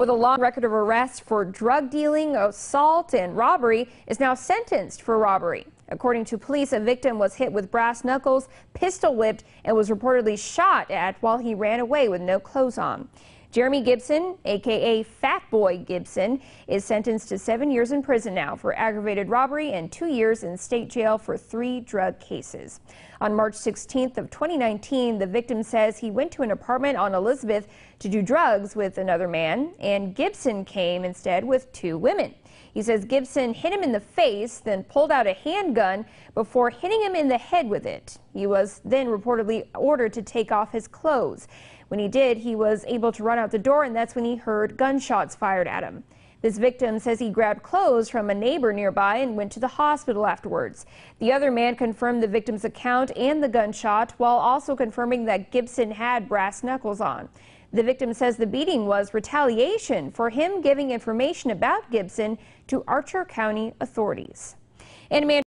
with a long record of arrests for drug dealing, assault, and robbery, is now sentenced for robbery. According to police, a victim was hit with brass knuckles, pistol whipped, and was reportedly shot at while he ran away with no clothes on. Jeremy Gibson, a.k.a. Fat Boy Gibson is sentenced to seven years in prison now for aggravated robbery and two years in state jail for three drug cases. On March 16th of 2019, the victim says he went to an apartment on Elizabeth to do drugs with another man, and Gibson came instead with two women. He says Gibson hit him in the face, then pulled out a handgun before hitting him in the head with it. He was then reportedly ordered to take off his clothes. When he did, he was able to run out the door, and that's when he heard gunshots fired at him. This victim says he grabbed clothes from a neighbor nearby and went to the hospital afterwards. The other man confirmed the victim's account and the gunshot while also confirming that Gibson had brass knuckles on. The victim says the beating was retaliation for him giving information about Gibson to Archer County authorities. And